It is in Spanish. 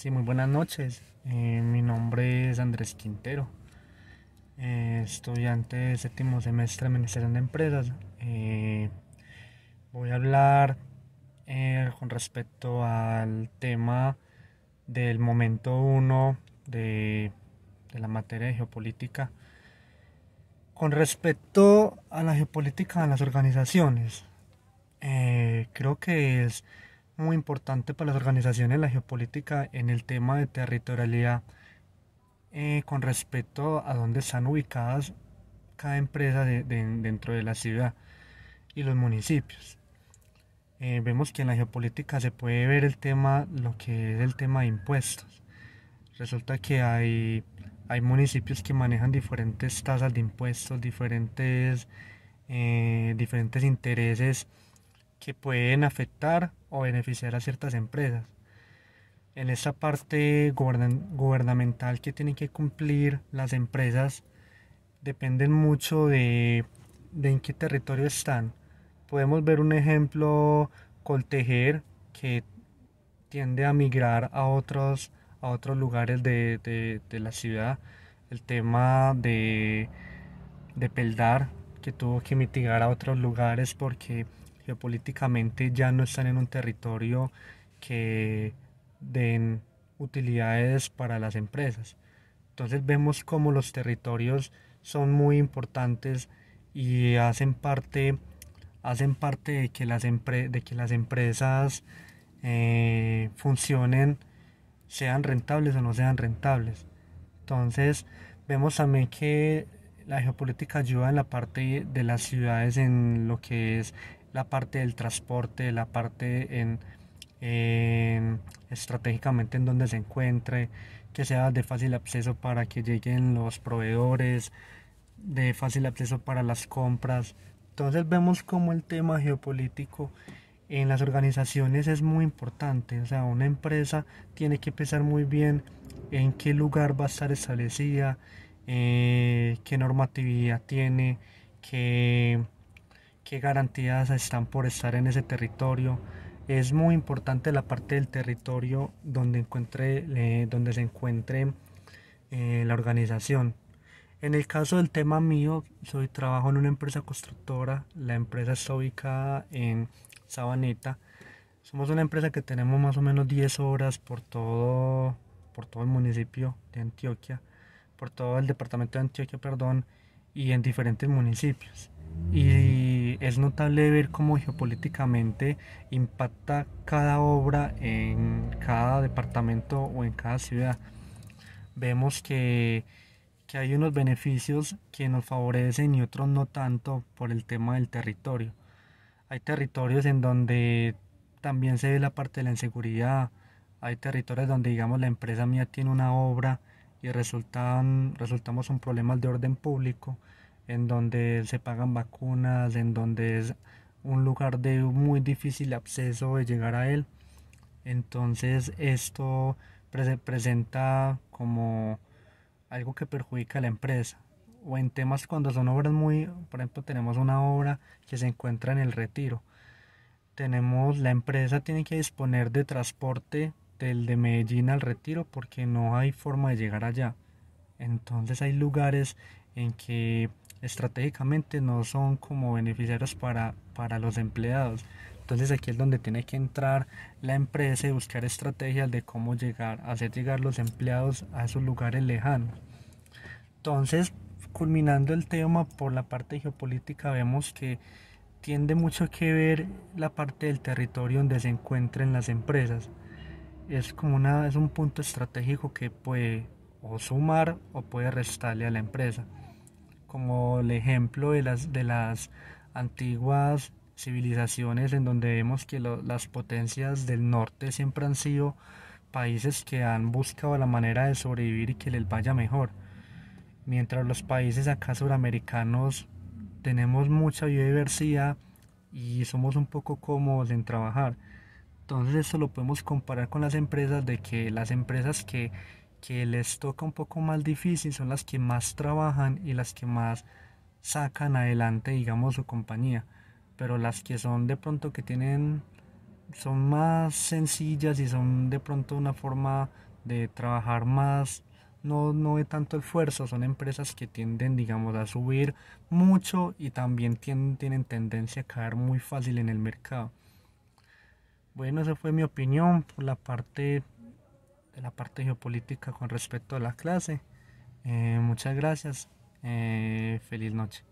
Sí, muy buenas noches. Eh, mi nombre es Andrés Quintero. Eh, estudiante de séptimo semestre de Ministerio de Empresas. Eh, voy a hablar con respecto al tema del momento uno de, la materia de geopolítica. Con respecto a la geopolítica de las organizaciones, creo que es muy importante para las organizaciones la geopolítica en el tema de territorialidad eh, con respecto a dónde están ubicadas cada empresa dentro de la ciudad y los municipios. Eh, vemos que en la geopolítica se puede ver el tema, lo que es el tema de impuestos. Resulta que hay, hay municipios que manejan diferentes tasas de impuestos, diferentes, eh, diferentes intereses que pueden afectar o beneficiar a ciertas empresas. En esa parte gubernamental que tienen que cumplir las empresas dependen mucho de, en qué territorio están. Podemos ver un ejemplo Coltejer que tiende a migrar a otros, a otros lugares de, de la ciudad. El tema de, de Peldar que tuvo que mitigar a otros lugares porque geopolíticamente ya no están en un territorio que den utilidades para las empresas. Entonces vemos cómo los territorios son muy importantes y hacen parte, hacen parte de, que las de que las empresas eh, funcionen, sean rentables o no sean rentables. Entonces vemos también que la geopolítica ayuda en la parte de las ciudades, en lo que es la parte del transporte, la parte en, estratégicamente en donde se encuentre, que sea de fácil acceso para que lleguen los proveedores, de fácil acceso para las compras. Entonces vemos como el tema geopolítico en las organizaciones es muy importante. O sea, una empresa tiene que pensar muy bien en qué lugar va a estar establecida, eh, qué normatividad tiene, qué, qué garantías están por estar en ese territorio. Es muy importante la parte del territorio donde, encuentre, eh, donde se encuentre eh, la organización. En el caso del tema mío, soy trabajo en una empresa constructora. La empresa está ubicada en Sabaneta. Somos una empresa que tenemos más o menos 10 horas por todo, por todo el municipio de Antioquia por todo el departamento de Antioquia, perdón, y en diferentes municipios. Y es notable ver cómo geopolíticamente impacta cada obra en cada departamento o en cada ciudad. Vemos que, que hay unos beneficios que nos favorecen y otros no tanto por el tema del territorio. Hay territorios en donde también se ve la parte de la inseguridad, hay territorios donde digamos la empresa mía tiene una obra y resultan, resultamos un problema de orden público, en donde se pagan vacunas, en donde es un lugar de muy difícil acceso de llegar a él. Entonces esto se presenta como algo que perjudica a la empresa. O en temas cuando son obras muy, por ejemplo, tenemos una obra que se encuentra en el retiro. Tenemos, la empresa tiene que disponer de transporte del de Medellín al Retiro porque no hay forma de llegar allá. Entonces hay lugares en que estratégicamente no son como beneficiarios para, para los empleados. Entonces aquí es donde tiene que entrar la empresa y buscar estrategias de cómo llegar, hacer llegar los empleados a esos lugares lejanos. Entonces, culminando el tema por la parte geopolítica, vemos que tiende mucho que ver la parte del territorio donde se encuentren las empresas es como una, es un punto estratégico que puede o sumar o puede restarle a la empresa. Como el ejemplo de las, de las antiguas civilizaciones en donde vemos que las potencias del norte siempre han sido países que han buscado la manera de sobrevivir y que les vaya mejor. Mientras los países acá suramericanos tenemos mucha biodiversidad y somos un poco cómodos en trabajar. Entonces esto lo podemos comparar con las empresas de que las empresas que, les toca un poco más difícil son las que más trabajan y las que más sacan adelante, digamos, su compañía. Pero las que son de pronto que tienen, son más sencillas y son de pronto una forma de trabajar más, no, no de tanto esfuerzo. Son empresas que tienden, digamos, a subir mucho y también tienen, tienen tendencia a caer muy fácil en el mercado. Bueno, esa fue mi opinión por la parte de la parte geopolítica con respecto a la clase. Eh, muchas gracias. Eh, feliz noche.